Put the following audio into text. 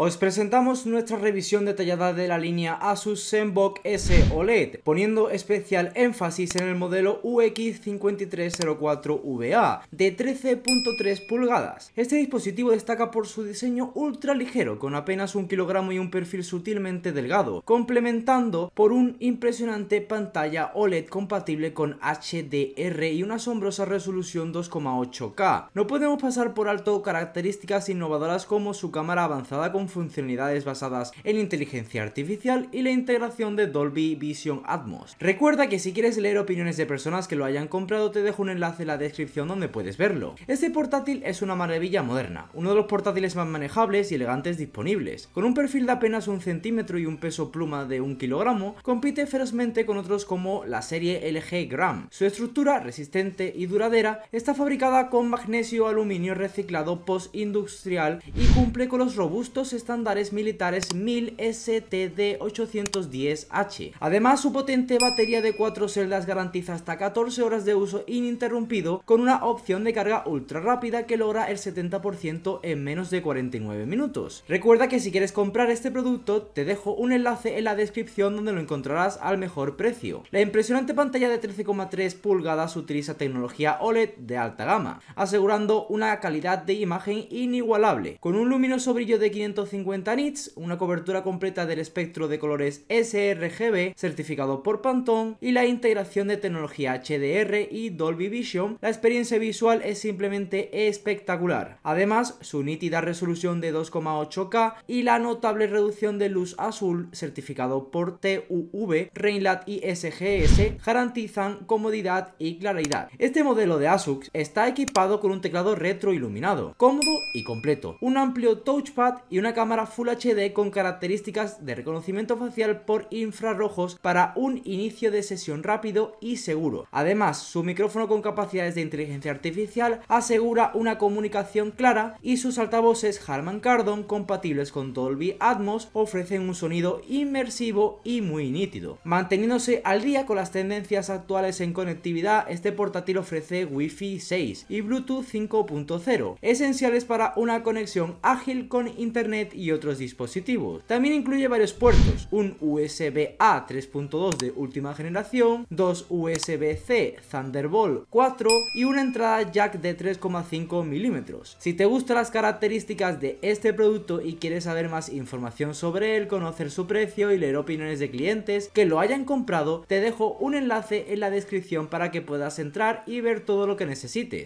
Os presentamos nuestra revisión detallada de la línea Asus ZenBook S OLED, poniendo especial énfasis en el modelo UX5304VA de 13.3 pulgadas. Este dispositivo destaca por su diseño ultra ligero, con apenas un kilogramo y un perfil sutilmente delgado, complementando por un impresionante pantalla OLED compatible con HDR y una asombrosa resolución 2,8K. No podemos pasar por alto características innovadoras como su cámara avanzada con funcionalidades basadas en inteligencia artificial y la integración de Dolby Vision Atmos. Recuerda que si quieres leer opiniones de personas que lo hayan comprado te dejo un enlace en la descripción donde puedes verlo. Este portátil es una maravilla moderna, uno de los portátiles más manejables y elegantes disponibles. Con un perfil de apenas un centímetro y un peso pluma de un kilogramo, compite ferozmente con otros como la serie LG Gram. Su estructura, resistente y duradera, está fabricada con magnesio aluminio reciclado post-industrial y cumple con los robustos estándares militares 1000 STD-810H. Además, su potente batería de 4 celdas garantiza hasta 14 horas de uso ininterrumpido con una opción de carga ultra rápida que logra el 70% en menos de 49 minutos. Recuerda que si quieres comprar este producto, te dejo un enlace en la descripción donde lo encontrarás al mejor precio. La impresionante pantalla de 13,3 pulgadas utiliza tecnología OLED de alta gama, asegurando una calidad de imagen inigualable, con un luminoso brillo de 500 150 nits, una cobertura completa del espectro de colores sRGB certificado por Pantone y la integración de tecnología HDR y Dolby Vision, la experiencia visual es simplemente espectacular. Además, su nítida resolución de 2,8K y la notable reducción de luz azul certificado por TUV, Rainlat y SGS garantizan comodidad y claridad. Este modelo de ASUS está equipado con un teclado retroiluminado, cómodo y completo, un amplio touchpad y una cámara Full HD con características de reconocimiento facial por infrarrojos para un inicio de sesión rápido y seguro. Además, su micrófono con capacidades de inteligencia artificial asegura una comunicación clara y sus altavoces Harman Kardon compatibles con Dolby Atmos ofrecen un sonido inmersivo y muy nítido. Manteniéndose al día con las tendencias actuales en conectividad, este portátil ofrece Wi-Fi 6 y Bluetooth 5.0, esenciales para una conexión ágil con Internet y otros dispositivos. También incluye varios puertos, un USB-A 3.2 de última generación, dos USB-C Thunderbolt 4 y una entrada jack de 3,5 milímetros. Si te gustan las características de este producto y quieres saber más información sobre él, conocer su precio y leer opiniones de clientes que lo hayan comprado, te dejo un enlace en la descripción para que puedas entrar y ver todo lo que necesites.